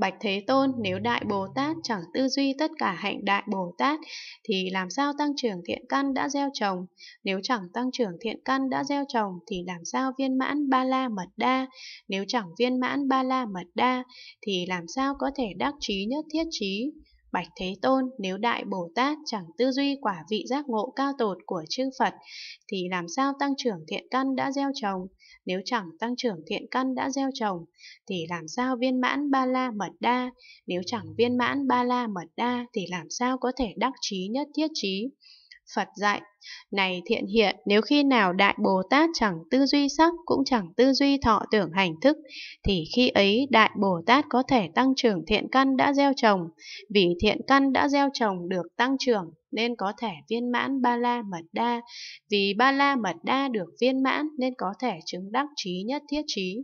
Bạch Thế Tôn, nếu Đại Bồ Tát chẳng tư duy tất cả hạnh Đại Bồ Tát, thì làm sao tăng trưởng thiện căn đã gieo trồng? Nếu chẳng tăng trưởng thiện căn đã gieo trồng, thì làm sao viên mãn ba la mật đa? Nếu chẳng viên mãn ba la mật đa, thì làm sao có thể đắc trí nhất thiết trí? Bạch Thế Tôn nếu Đại Bồ Tát chẳng tư duy quả vị giác ngộ cao tột của chư Phật, thì làm sao tăng trưởng thiện căn đã gieo trồng? Nếu chẳng tăng trưởng thiện căn đã gieo trồng, thì làm sao viên mãn ba la mật đa? Nếu chẳng viên mãn ba la mật đa, thì làm sao có thể đắc trí nhất thiết trí? Phật dạy, này thiện hiện, nếu khi nào Đại Bồ Tát chẳng tư duy sắc cũng chẳng tư duy thọ tưởng hành thức, thì khi ấy Đại Bồ Tát có thể tăng trưởng thiện căn đã gieo trồng, vì thiện căn đã gieo trồng được tăng trưởng nên có thể viên mãn ba la mật đa, vì ba la mật đa được viên mãn nên có thể chứng đắc trí nhất thiết trí.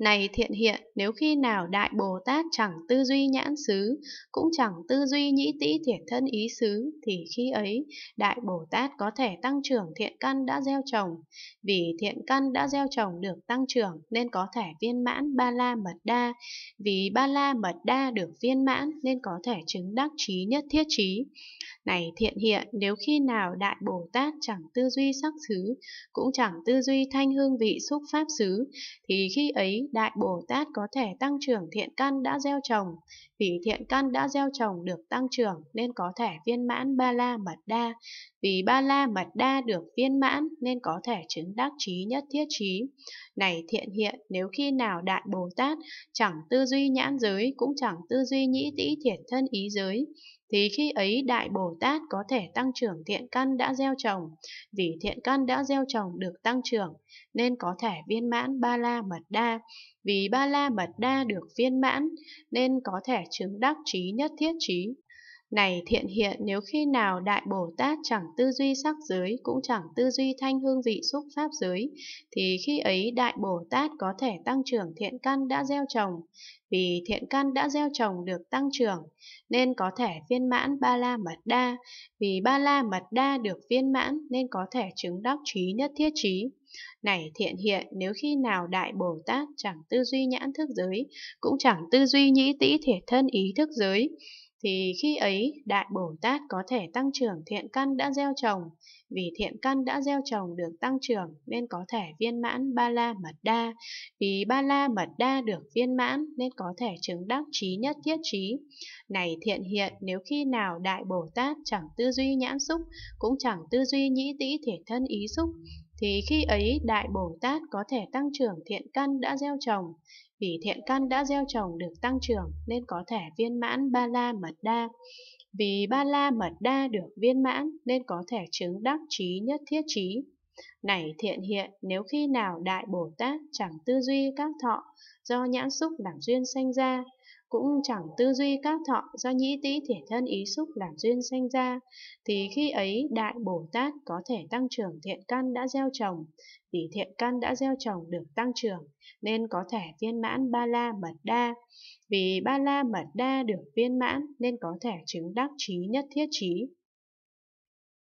Này thiện hiện, nếu khi nào Đại Bồ Tát chẳng tư duy nhãn xứ, cũng chẳng tư duy nhĩ tĩ thiện thân ý xứ, thì khi ấy, Đại Bồ Tát có thể tăng trưởng thiện căn đã gieo trồng. Vì thiện căn đã gieo trồng được tăng trưởng nên có thể viên mãn ba la mật đa. Vì ba la mật đa được viên mãn nên có thể chứng đắc trí nhất thiết trí. Này thiện hiện, nếu khi nào Đại Bồ Tát chẳng tư duy sắc xứ, cũng chẳng tư duy thanh hương vị xúc pháp xứ, thì khi ấy Đại Bồ Tát có thể tăng trưởng thiện căn đã gieo trồng, vì thiện căn đã gieo trồng được tăng trưởng nên có thể viên mãn ba la mật đa. Vì ba la mật đa được viên mãn nên có thể chứng đắc trí nhất thiết trí. Này thiện hiện, nếu khi nào Đại Bồ Tát chẳng tư duy nhãn giới cũng chẳng tư duy nhĩ tĩ thiện thân ý giới, thì khi ấy Đại Bồ Tát có thể tăng trưởng thiện căn đã gieo trồng, vì thiện căn đã gieo trồng được tăng trưởng, nên có thể viên mãn ba la mật đa vì ba la mật đa được viên mãn nên có thể chứng đắc trí nhất thiết trí này thiện hiện nếu khi nào Đại Bồ Tát chẳng tư duy sắc giới cũng chẳng tư duy thanh hương vị xúc pháp giới, thì khi ấy Đại Bồ Tát có thể tăng trưởng thiện căn đã gieo trồng. Vì thiện căn đã gieo trồng được tăng trưởng, nên có thể viên mãn ba la mật đa. Vì ba la mật đa được viên mãn nên có thể chứng đắc trí nhất thiết trí. Này thiện hiện, nếu khi nào Đại Bồ Tát chẳng tư duy nhãn thức giới, cũng chẳng tư duy nhĩ tĩ thể thân ý thức giới, thì khi ấy Đại Bồ Tát có thể tăng trưởng thiện căn đã gieo trồng, vì thiện căn đã gieo trồng được tăng trưởng nên có thể viên mãn Ba La Mật Đa, vì Ba La Mật Đa được viên mãn nên có thể chứng đắc trí nhất thiết trí. Này thiện hiện, nếu khi nào Đại Bồ Tát chẳng tư duy nhãn xúc, cũng chẳng tư duy nhĩ tĩ thể thân ý xúc, thì khi ấy Đại Bồ Tát có thể tăng trưởng thiện căn đã gieo trồng, vì thiện căn đã gieo trồng được tăng trưởng nên có thể viên mãn Ba La Mật Đa. Vì Ba La Mật Đa được viên mãn nên có thể chứng đắc trí nhất thiết trí. Này thiện hiện, nếu khi nào Đại Bồ Tát chẳng tư duy các thọ do nhãn xúc làm duyên sanh ra cũng chẳng tư duy các thọ do nhĩ tý thể thân ý xúc làm duyên sanh ra, thì khi ấy Đại Bồ Tát có thể tăng trưởng thiện căn đã gieo trồng, vì thiện căn đã gieo trồng được tăng trưởng, nên có thể viên mãn ba la mật đa. Vì ba la mật đa được viên mãn nên có thể chứng đắc trí nhất thiết trí.